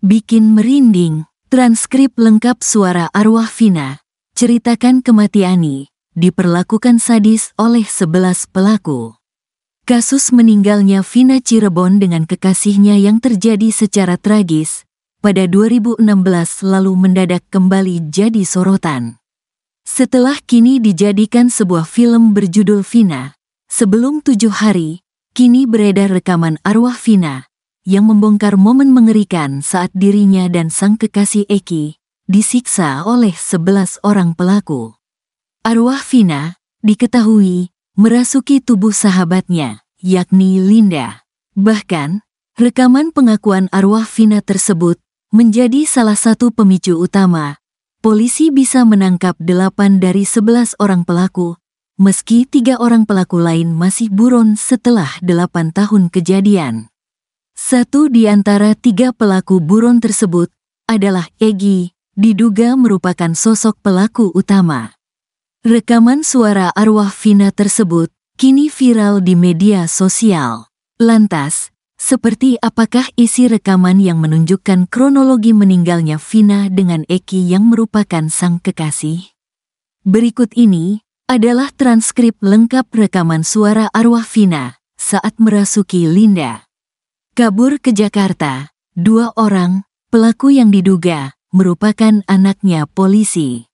Bikin merinding. Transkrip lengkap suara arwah Vina. Ceritakan kematiani. Diperlakukan sadis oleh sebelas pelaku. Kasus meninggalnya Vina Cirebon dengan kekasihnya yang terjadi secara tragis pada 2016 lalu mendadak kembali jadi sorotan. Setelah kini dijadikan sebuah film berjudul Vina, sebelum tujuh hari, kini beredar rekaman arwah Vina yang membongkar momen mengerikan saat dirinya dan sang kekasih Eki disiksa oleh sebelas orang pelaku. Arwah Vina diketahui merasuki tubuh sahabatnya, yakni Linda. Bahkan, rekaman pengakuan arwah Vina tersebut menjadi salah satu pemicu utama. Polisi bisa menangkap delapan dari sebelas orang pelaku, meski tiga orang pelaku lain masih buron setelah delapan tahun kejadian. Satu di antara tiga pelaku buron tersebut adalah Egi, diduga merupakan sosok pelaku utama. Rekaman suara arwah Vina tersebut kini viral di media sosial. Lantas, seperti apakah isi rekaman yang menunjukkan kronologi meninggalnya Vina dengan Eki yang merupakan sang kekasih? Berikut ini adalah transkrip lengkap rekaman suara arwah Vina saat merasuki Linda. Kabur ke Jakarta, dua orang, pelaku yang diduga, merupakan anaknya polisi.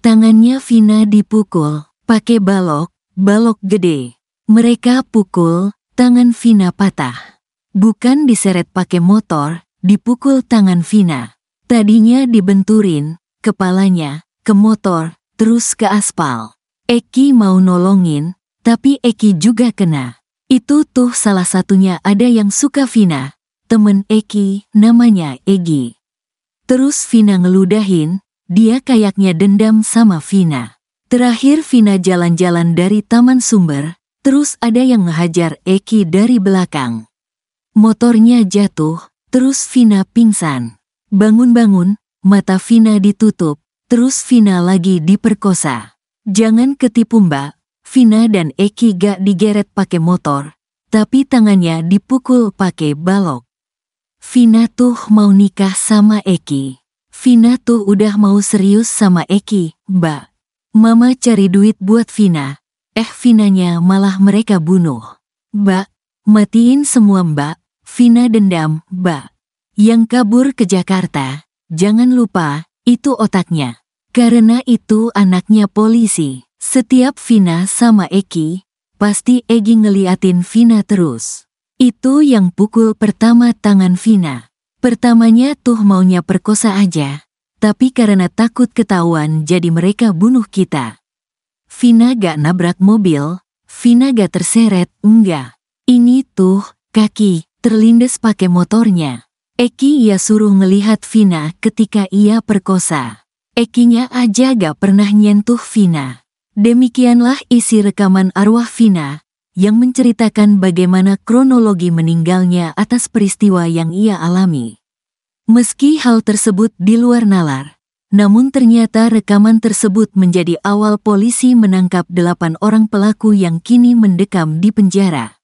Tangannya Vina dipukul, pakai balok, balok gede. Mereka pukul, tangan Vina patah. Bukan diseret pakai motor, dipukul tangan Vina. Tadinya dibenturin, kepalanya, ke motor, terus ke aspal. Eki mau nolongin, tapi Eki juga kena. Itu tuh salah satunya ada yang suka Vina, temen Eki, namanya Egi. Terus Vina ngeludahin, dia kayaknya dendam sama Vina. Terakhir Vina jalan-jalan dari Taman Sumber, terus ada yang ngehajar Eki dari belakang. Motornya jatuh, terus Vina pingsan. Bangun-bangun, mata Vina ditutup, terus Vina lagi diperkosa. Jangan ketipu mbak, Vina dan Eki gak digeret pakai motor, tapi tangannya dipukul pakai balok. Vina tuh mau nikah sama Eki. Vina tuh udah mau serius sama Eki, mbak. Mama cari duit buat Vina. Eh Vinanya malah mereka bunuh. Mbak, matiin semua mbak. Vina dendam, mbak. Yang kabur ke Jakarta, jangan lupa, itu otaknya. Karena itu anaknya polisi. Setiap Vina sama Eki, pasti Egi ngeliatin Vina terus. Itu yang pukul pertama tangan Vina. Pertamanya tuh maunya perkosa aja, tapi karena takut ketahuan jadi mereka bunuh kita. Vina gak nabrak mobil, Vina gak terseret, enggak. Ini tuh, kaki, terlindes pakai motornya. Eki ia suruh ngelihat Vina ketika ia perkosa. Ekinya aja gak pernah nyentuh Vina. Demikianlah isi rekaman arwah Vina yang menceritakan bagaimana kronologi meninggalnya atas peristiwa yang ia alami. Meski hal tersebut di luar nalar, namun ternyata rekaman tersebut menjadi awal polisi menangkap delapan orang pelaku yang kini mendekam di penjara.